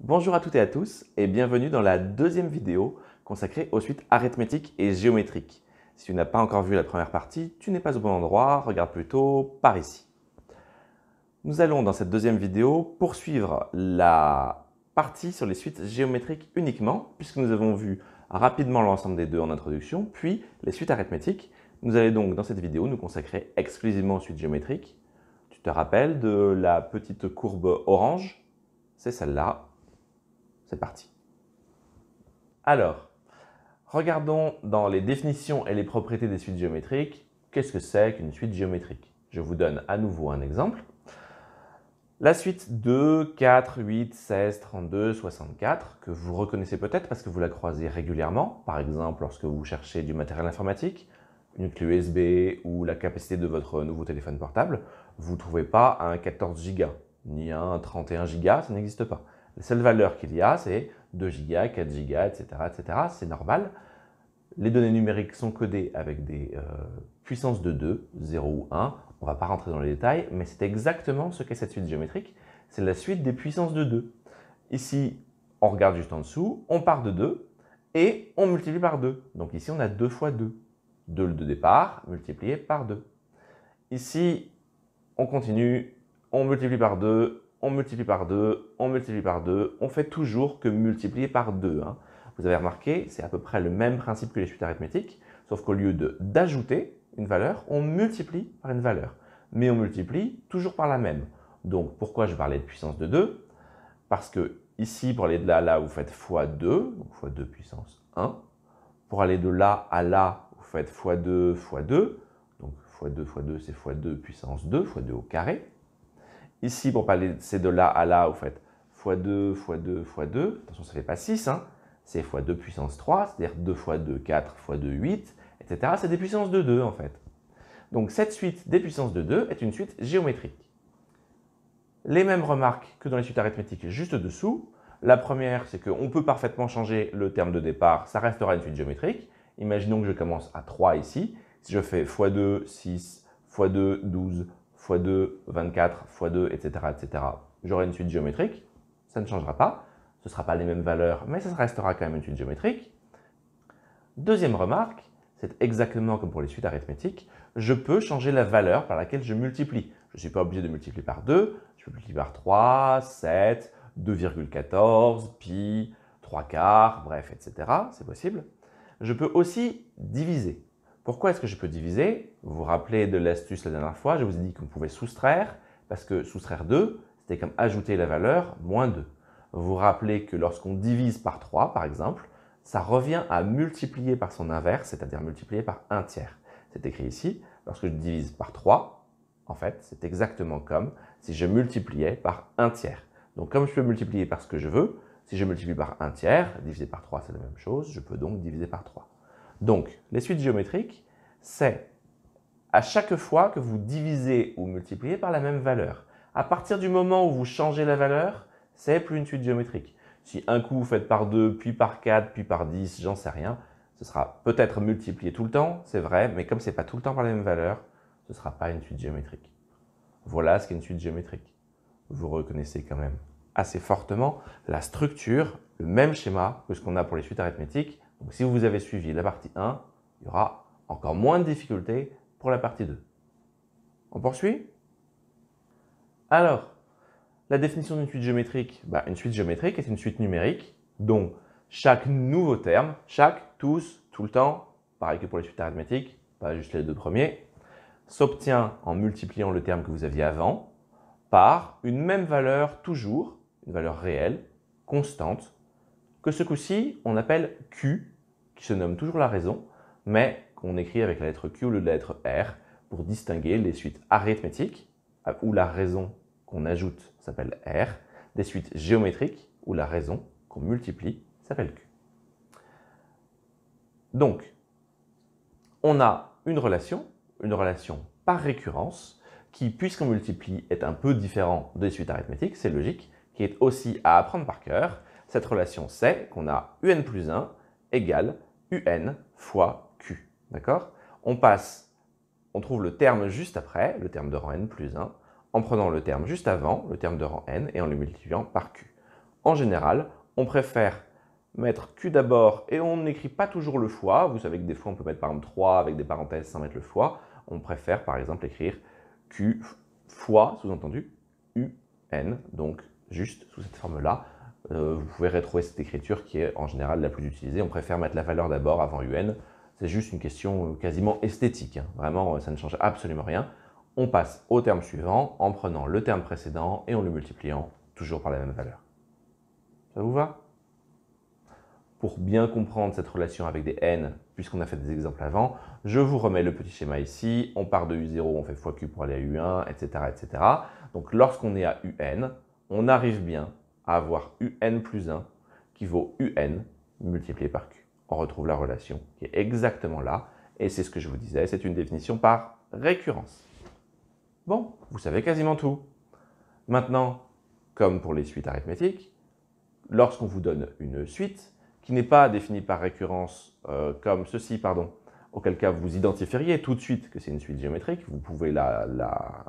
Bonjour à toutes et à tous et bienvenue dans la deuxième vidéo consacrée aux suites arithmétiques et géométriques. Si tu n'as pas encore vu la première partie, tu n'es pas au bon endroit, regarde plutôt par ici. Nous allons dans cette deuxième vidéo poursuivre la partie sur les suites géométriques uniquement puisque nous avons vu rapidement l'ensemble des deux en introduction, puis les suites arithmétiques. Nous allons donc dans cette vidéo nous consacrer exclusivement aux suites géométriques. Tu te rappelles de la petite courbe orange C'est celle-là c'est parti. Alors, regardons dans les définitions et les propriétés des suites géométriques. Qu'est-ce que c'est qu'une suite géométrique Je vous donne à nouveau un exemple. La suite 2, 4, 8, 16, 32, 64, que vous reconnaissez peut-être parce que vous la croisez régulièrement, par exemple lorsque vous cherchez du matériel informatique, une clé USB ou la capacité de votre nouveau téléphone portable, vous ne trouvez pas un 14 Go, ni un 31 Go, ça n'existe pas. Les seules valeurs qu'il y a, c'est 2 Go, 4 Go, etc. etc. C'est normal. Les données numériques sont codées avec des euh, puissances de 2, 0 ou 1. On ne va pas rentrer dans les détails, mais c'est exactement ce qu'est cette suite géométrique. C'est la suite des puissances de 2. Ici, on regarde juste en dessous, on part de 2 et on multiplie par 2. Donc ici, on a 2 fois 2. 2 de départ multiplié par 2. Ici, on continue, on multiplie par 2, on multiplie par 2, on multiplie par 2, on fait toujours que multiplier par 2. Hein. Vous avez remarqué, c'est à peu près le même principe que les suites arithmétiques, sauf qu'au lieu d'ajouter une valeur, on multiplie par une valeur. Mais on multiplie toujours par la même. Donc pourquoi je parlais de puissance de 2 Parce que ici, pour aller de là à là, vous faites x2, donc x2 puissance 1. Pour aller de là à là, vous faites x2 x2, donc x2 x2 c'est x2 puissance 2, x2 au carré. Ici, pour parler de là à là, vous fait, x2, x2, x2. Attention, ça ne fait pas 6, hein, c'est x2 puissance 3, c'est-à-dire 2 x 2, 4 x 2, 8, etc. C'est des puissances de 2 en fait. Donc cette suite des puissances de 2 est une suite géométrique. Les mêmes remarques que dans les suites arithmétiques juste dessous. La première, c'est qu'on peut parfaitement changer le terme de départ, ça restera une suite géométrique. Imaginons que je commence à 3 ici. Si je fais x2, 6, x2, 12, x2, 24, x2, etc., etc., j'aurai une suite géométrique, ça ne changera pas, ce ne sera pas les mêmes valeurs, mais ça restera quand même une suite géométrique. Deuxième remarque, c'est exactement comme pour les suites arithmétiques, je peux changer la valeur par laquelle je multiplie. Je ne suis pas obligé de multiplier par 2, je peux multiplier par 3, 7, 2,14, pi, 3 quarts, bref, etc. C'est possible. Je peux aussi diviser. Pourquoi est-ce que je peux diviser Vous vous rappelez de l'astuce la dernière fois, je vous ai dit qu'on pouvait soustraire, parce que soustraire 2, c'était comme ajouter la valeur moins 2. Vous vous rappelez que lorsqu'on divise par 3, par exemple, ça revient à multiplier par son inverse, c'est-à-dire multiplier par 1 tiers. C'est écrit ici, lorsque je divise par 3, en fait, c'est exactement comme si je multipliais par 1 tiers. Donc comme je peux multiplier par ce que je veux, si je multiplie par 1 tiers, diviser par 3 c'est la même chose, je peux donc diviser par 3. Donc, les suites géométriques, c'est à chaque fois que vous divisez ou multipliez par la même valeur. À partir du moment où vous changez la valeur, c'est plus une suite géométrique. Si un coup vous faites par 2, puis par 4, puis par 10, j'en sais rien, ce sera peut-être multiplié tout le temps, c'est vrai, mais comme ce n'est pas tout le temps par la même valeur, ce ne sera pas une suite géométrique. Voilà ce qu'est une suite géométrique. Vous reconnaissez quand même assez fortement la structure, le même schéma que ce qu'on a pour les suites arithmétiques, donc si vous avez suivi la partie 1, il y aura encore moins de difficultés pour la partie 2. On poursuit Alors, la définition d'une suite géométrique, bah, une suite géométrique est une suite numérique dont chaque nouveau terme, chaque, tous, tout le temps, pareil que pour les suites arithmétiques, pas juste les deux premiers, s'obtient en multipliant le terme que vous aviez avant par une même valeur toujours, une valeur réelle, constante, que ce coup-ci, on appelle Q, qui se nomme toujours la raison, mais qu'on écrit avec la lettre Q au lieu de la lettre R, pour distinguer les suites arithmétiques, où la raison qu'on ajoute s'appelle R, des suites géométriques, où la raison qu'on multiplie s'appelle Q. Donc, on a une relation, une relation par récurrence, qui, puisqu'on multiplie, est un peu différent des suites arithmétiques, c'est logique, qui est aussi à apprendre par cœur, cette relation, c'est qu'on a un plus 1 égale un fois q. D'accord On passe, on trouve le terme juste après, le terme de rang n plus 1, en prenant le terme juste avant, le terme de rang n, et en le multipliant par q. En général, on préfère mettre q d'abord et on n'écrit pas toujours le fois. Vous savez que des fois, on peut mettre par exemple 3 avec des parenthèses sans mettre le fois. On préfère par exemple écrire q fois, sous-entendu, un, donc juste sous cette forme-là, euh, vous pouvez retrouver cette écriture qui est en général la plus utilisée. On préfère mettre la valeur d'abord avant UN. C'est juste une question euh, quasiment esthétique. Hein. Vraiment, euh, ça ne change absolument rien. On passe au terme suivant en prenant le terme précédent et en le multipliant toujours par la même valeur. Ça vous va Pour bien comprendre cette relation avec des n, puisqu'on a fait des exemples avant, je vous remets le petit schéma ici. On part de U0, on fait fois Q pour aller à U1, etc. etc. Donc lorsqu'on est à UN, on arrive bien à avoir UN plus 1 qui vaut UN multiplié par Q. On retrouve la relation qui est exactement là, et c'est ce que je vous disais, c'est une définition par récurrence. Bon, vous savez quasiment tout. Maintenant, comme pour les suites arithmétiques, lorsqu'on vous donne une suite qui n'est pas définie par récurrence euh, comme ceci, pardon, auquel cas vous identifieriez tout de suite que c'est une suite géométrique, vous pouvez la,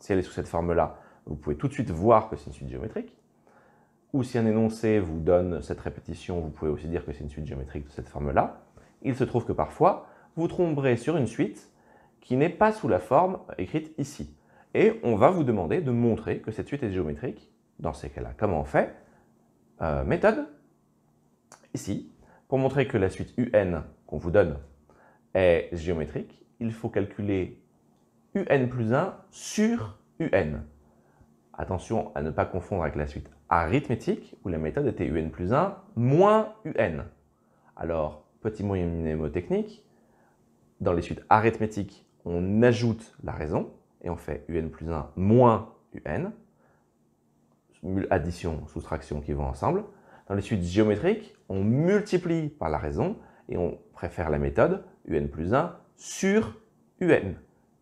si elle est sous cette forme-là, vous pouvez tout de suite voir que c'est une suite géométrique ou si un énoncé vous donne cette répétition, vous pouvez aussi dire que c'est une suite géométrique de cette forme-là. Il se trouve que parfois, vous tromberez sur une suite qui n'est pas sous la forme écrite ici. Et on va vous demander de montrer que cette suite est géométrique. Dans ces cas-là, comment on fait euh, Méthode, ici, pour montrer que la suite UN qu'on vous donne est géométrique, il faut calculer UN plus 1 sur UN. Attention à ne pas confondre avec la suite arithmétique, où la méthode était un plus 1 moins un. Alors, petit moyen mnémotechnique, dans les suites arithmétiques, on ajoute la raison et on fait un plus 1 moins un, addition, soustraction qui vont ensemble. Dans les suites géométriques, on multiplie par la raison et on préfère la méthode un plus 1 sur un.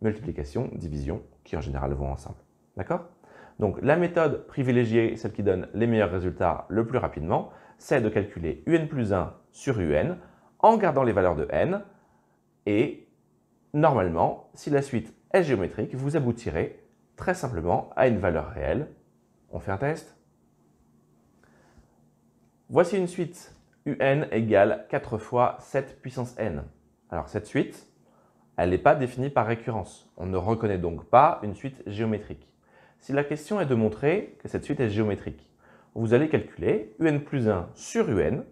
Multiplication, division, qui en général vont ensemble. D'accord donc la méthode privilégiée, celle qui donne les meilleurs résultats le plus rapidement, c'est de calculer un plus 1 sur un en gardant les valeurs de n et normalement, si la suite est géométrique, vous aboutirez très simplement à une valeur réelle. On fait un test. Voici une suite un égale 4 fois 7 puissance n. Alors cette suite, elle n'est pas définie par récurrence. On ne reconnaît donc pas une suite géométrique. Si la question est de montrer que cette suite est géométrique, vous allez calculer un plus 1 sur un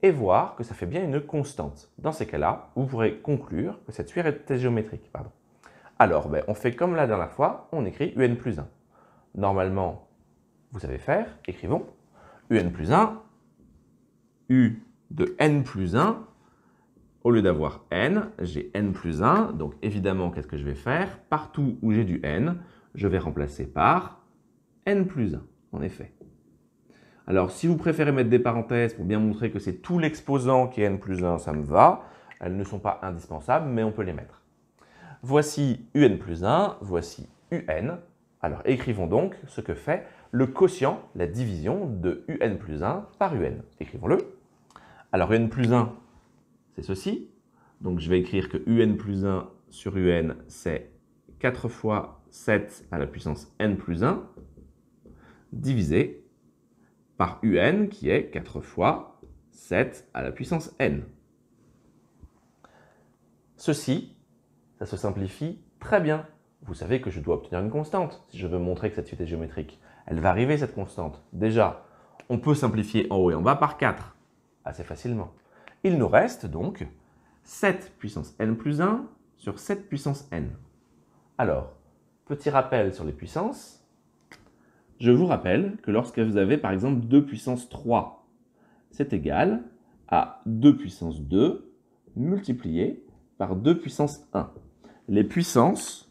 et voir que ça fait bien une constante. Dans ces cas-là, vous pourrez conclure que cette suite est géométrique. Alors, ben, on fait comme la dernière fois, on écrit un plus 1. Normalement, vous savez faire, écrivons un plus 1, u de n plus 1, au lieu d'avoir n, j'ai n plus 1, donc évidemment, qu'est-ce que je vais faire Partout où j'ai du n, je vais remplacer par n plus 1, en effet. Alors, si vous préférez mettre des parenthèses pour bien montrer que c'est tout l'exposant qui est n plus 1, ça me va. Elles ne sont pas indispensables, mais on peut les mettre. Voici un plus 1, voici un. Alors, écrivons donc ce que fait le quotient, la division de un plus 1 par un. Écrivons-le. Alors, un plus 1, c'est ceci. Donc, je vais écrire que un plus 1 sur un, c'est 4 fois 7 à la puissance n plus 1 divisé par un qui est 4 fois 7 à la puissance n. Ceci, ça se simplifie très bien. Vous savez que je dois obtenir une constante si je veux montrer que cette suite est géométrique. Elle va arriver cette constante. Déjà, on peut simplifier en haut et en bas par 4 assez facilement. Il nous reste donc 7 puissance n plus 1 sur 7 puissance n. Alors, Petit rappel sur les puissances. Je vous rappelle que lorsque vous avez par exemple 2 puissance 3, c'est égal à 2 puissance 2 multiplié par 2 puissance 1. Les puissances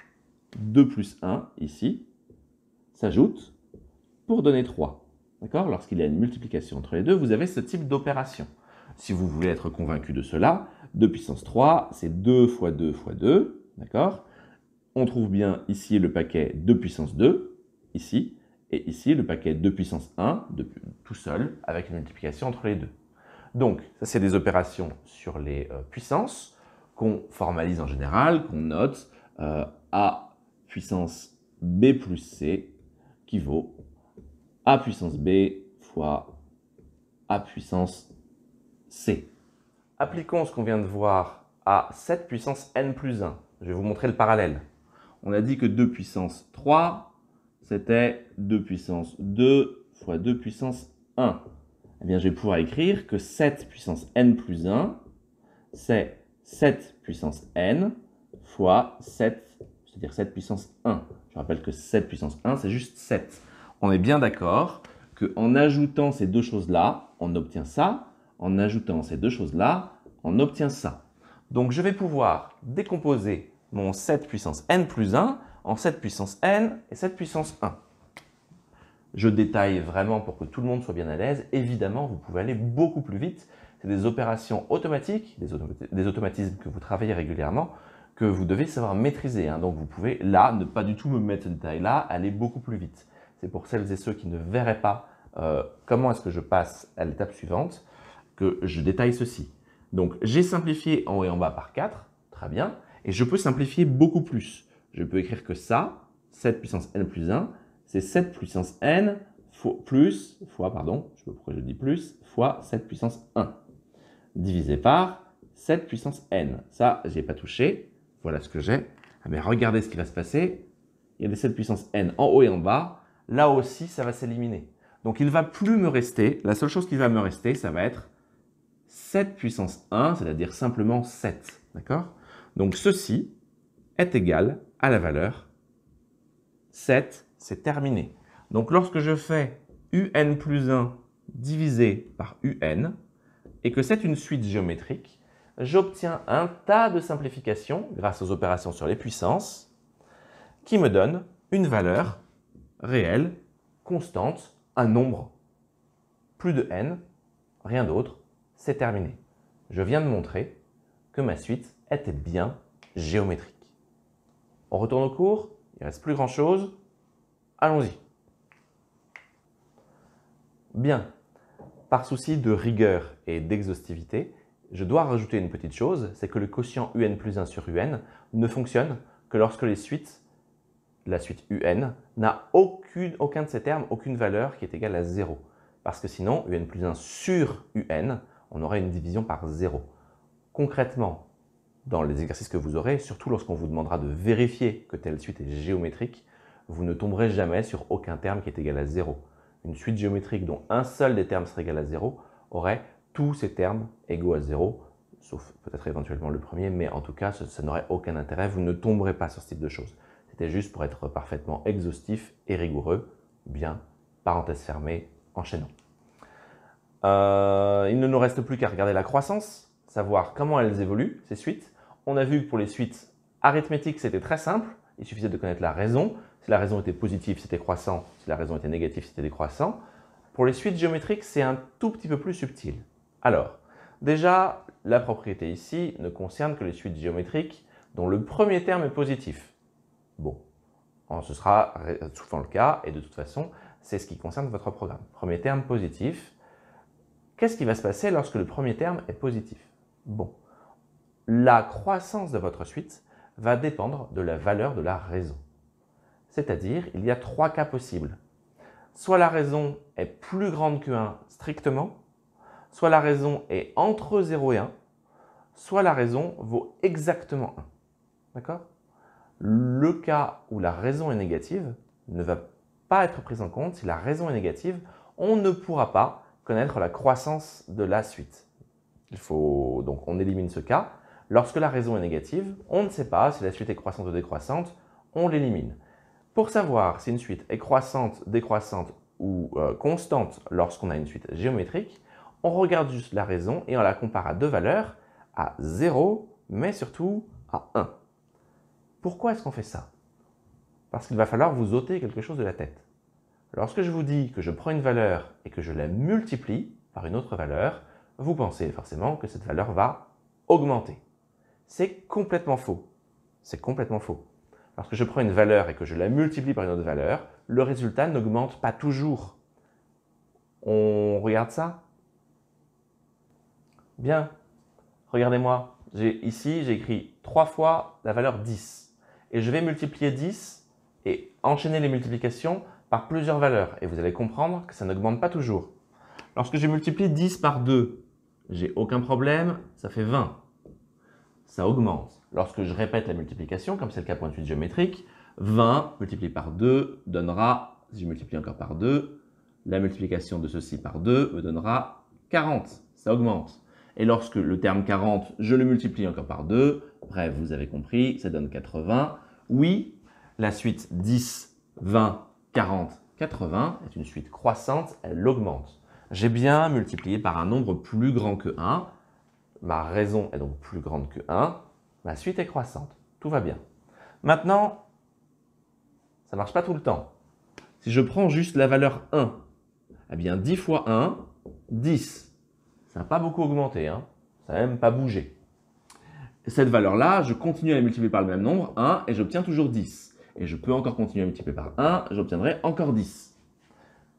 2 plus 1 ici s'ajoutent pour donner 3. D'accord Lorsqu'il y a une multiplication entre les deux, vous avez ce type d'opération. Si vous voulez être convaincu de cela, 2 puissance 3, c'est 2 fois 2 fois 2, d'accord on trouve bien ici le paquet 2 puissance 2, ici, et ici le paquet 2 puissance 1, tout seul, avec une multiplication entre les deux. Donc, ça c'est des opérations sur les euh, puissances qu'on formalise en général, qu'on note euh, A puissance B plus C qui vaut A puissance B fois A puissance C. Appliquons ce qu'on vient de voir à 7 puissance N plus 1. Je vais vous montrer le parallèle. On a dit que 2 puissance 3, c'était 2 puissance 2 fois 2 puissance 1. Eh bien, je vais pouvoir écrire que 7 puissance n plus 1, c'est 7 puissance n fois 7, c'est-à-dire 7 puissance 1. Je rappelle que 7 puissance 1, c'est juste 7. On est bien d'accord qu'en ajoutant ces deux choses-là, on obtient ça. En ajoutant ces deux choses-là, on obtient ça. Donc je vais pouvoir décomposer mon 7 puissance n plus 1 en 7 puissance n et 7 puissance 1. Je détaille vraiment pour que tout le monde soit bien à l'aise. Évidemment, vous pouvez aller beaucoup plus vite. C'est des opérations automatiques, des, automatismes que vous travaillez régulièrement, que vous devez savoir maîtriser. Hein. Donc vous pouvez là, ne pas du tout me mettre ce détail-là, aller beaucoup plus vite. C'est pour celles et ceux qui ne verraient pas euh, comment est-ce que je passe à l'étape suivante que je détaille ceci. Donc j'ai simplifié en haut et en bas par 4, très bien. Et je peux simplifier beaucoup plus. Je peux écrire que ça, 7 puissance n plus 1, c'est 7 puissance n plus, fois, pardon, je sais pas pourquoi je dis plus, fois 7 puissance 1, divisé par 7 puissance n. Ça, je ai pas touché. Voilà ce que j'ai. Ah, mais regardez ce qui va se passer. Il y a des 7 puissance n en haut et en bas. Là aussi, ça va s'éliminer. Donc, il ne va plus me rester. La seule chose qui va me rester, ça va être 7 puissance 1, c'est-à-dire simplement 7. D'accord donc ceci est égal à la valeur 7, c'est terminé. Donc lorsque je fais un plus 1 divisé par un, et que c'est une suite géométrique, j'obtiens un tas de simplifications grâce aux opérations sur les puissances qui me donnent une valeur réelle, constante, un nombre. Plus de n, rien d'autre, c'est terminé. Je viens de montrer que ma suite était bien géométrique. On retourne au cours, il ne reste plus grand-chose. Allons-y. Bien, par souci de rigueur et d'exhaustivité, je dois rajouter une petite chose, c'est que le quotient un plus 1 sur un ne fonctionne que lorsque les suites, la suite un, n'a aucun de ces termes, aucune valeur qui est égale à 0. Parce que sinon, un plus 1 sur un, on aurait une division par 0. Concrètement, dans les exercices que vous aurez, surtout lorsqu'on vous demandera de vérifier que telle suite est géométrique, vous ne tomberez jamais sur aucun terme qui est égal à 0. Une suite géométrique dont un seul des termes serait égal à 0 aurait tous ses termes égaux à 0, sauf peut-être éventuellement le premier, mais en tout cas, ça, n'aurait aucun intérêt, vous ne tomberez pas sur ce type de choses. C'était juste pour être parfaitement exhaustif et rigoureux, bien, parenthèse fermée, enchaînant. Euh, il ne nous reste plus qu'à regarder la croissance savoir comment elles évoluent, ces suites. On a vu que pour les suites arithmétiques, c'était très simple. Il suffisait de connaître la raison. Si la raison était positive, c'était croissant. Si la raison était négative, c'était décroissant. Pour les suites géométriques, c'est un tout petit peu plus subtil. Alors, déjà, la propriété ici ne concerne que les suites géométriques dont le premier terme est positif. Bon, ce sera souvent le cas et de toute façon, c'est ce qui concerne votre programme. Premier terme positif. Qu'est-ce qui va se passer lorsque le premier terme est positif bon. La croissance de votre suite va dépendre de la valeur de la raison. C'est-à-dire, il y a trois cas possibles. Soit la raison est plus grande que 1 strictement, soit la raison est entre 0 et 1, soit la raison vaut exactement 1. D'accord Le cas où la raison est négative ne va pas être pris en compte. Si la raison est négative, on ne pourra pas connaître la croissance de la suite. Il faut donc on élimine ce cas. Lorsque la raison est négative, on ne sait pas si la suite est croissante ou décroissante, on l'élimine. Pour savoir si une suite est croissante, décroissante ou euh, constante lorsqu'on a une suite géométrique, on regarde juste la raison et on la compare à deux valeurs, à 0, mais surtout à 1. Pourquoi est-ce qu'on fait ça Parce qu'il va falloir vous ôter quelque chose de la tête. Lorsque je vous dis que je prends une valeur et que je la multiplie par une autre valeur, vous pensez forcément que cette valeur va augmenter. C'est complètement faux. C'est complètement faux. Lorsque je prends une valeur et que je la multiplie par une autre valeur, le résultat n'augmente pas toujours. On regarde ça Bien. Regardez-moi. Ici, j'ai écrit 3 fois la valeur 10. Et je vais multiplier 10 et enchaîner les multiplications par plusieurs valeurs. Et vous allez comprendre que ça n'augmente pas toujours. Lorsque je multiplie 10 par 2, j'ai aucun problème, ça fait 20. Ça augmente. Lorsque je répète la multiplication, comme c'est le cas pour une suite géométrique, 20 multiplié par 2 donnera, si je multiplie encore par 2, la multiplication de ceci par 2 me donnera 40. Ça augmente. Et lorsque le terme 40, je le multiplie encore par 2, bref, vous avez compris, ça donne 80. Oui, la suite 10, 20, 40, 80 est une suite croissante, elle augmente j'ai bien multiplié par un nombre plus grand que 1. Ma raison est donc plus grande que 1. Ma suite est croissante. Tout va bien. Maintenant, ça ne marche pas tout le temps. Si je prends juste la valeur 1, eh bien 10 fois 1, 10. Ça n'a pas beaucoup augmenté, hein ça n'a même pas bougé. Cette valeur-là, je continue à la multiplier par le même nombre, 1, et j'obtiens toujours 10. Et je peux encore continuer à multiplier par 1, j'obtiendrai encore 10.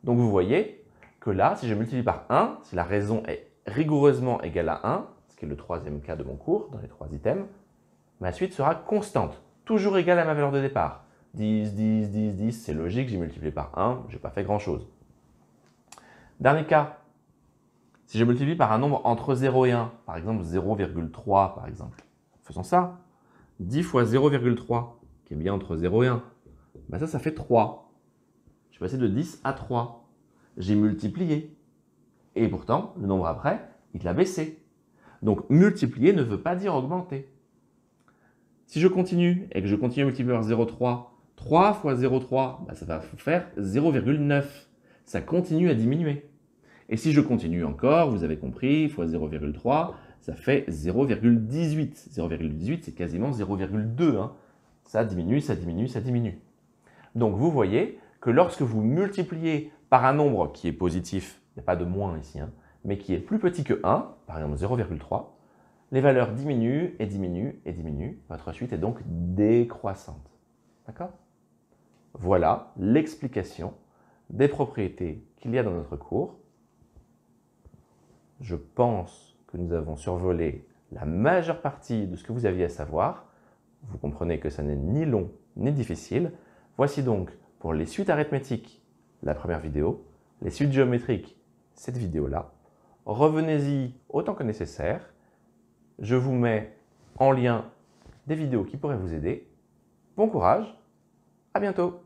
Donc vous voyez, que là, si je multiplie par 1, si la raison est rigoureusement égale à 1, ce qui est le troisième cas de mon cours, dans les trois items, ma suite sera constante, toujours égale à ma valeur de départ. 10, 10, 10, 10, c'est logique, j'ai multiplié par 1, je n'ai pas fait grand-chose. Dernier cas, si je multiplie par un nombre entre 0 et 1, par exemple 0,3 par exemple, faisons ça, 10 fois 0,3, qui est bien entre 0 et 1, ben ça, ça fait 3. Je suis passé de 10 à 3 j'ai multiplié. Et pourtant, le nombre après, il l'a baissé. Donc multiplier ne veut pas dire augmenter. Si je continue et que je continue à multiplier par 0,3, 3 fois 0,3, bah, ça va faire 0,9. Ça continue à diminuer. Et si je continue encore, vous avez compris, fois 0,3, ça fait 0,18. 0,18, c'est quasiment 0,2. Hein. Ça diminue, ça diminue, ça diminue. Donc vous voyez que lorsque vous multipliez par un nombre qui est positif, il n'y a pas de moins ici, hein, mais qui est plus petit que 1, par exemple 0,3, les valeurs diminuent et diminuent et diminuent. Votre suite est donc décroissante. D'accord Voilà l'explication des propriétés qu'il y a dans notre cours. Je pense que nous avons survolé la majeure partie de ce que vous aviez à savoir. Vous comprenez que ça n'est ni long ni difficile. Voici donc pour les suites arithmétiques la première vidéo, les suites géométriques, cette vidéo-là. Revenez-y autant que nécessaire. Je vous mets en lien des vidéos qui pourraient vous aider. Bon courage, à bientôt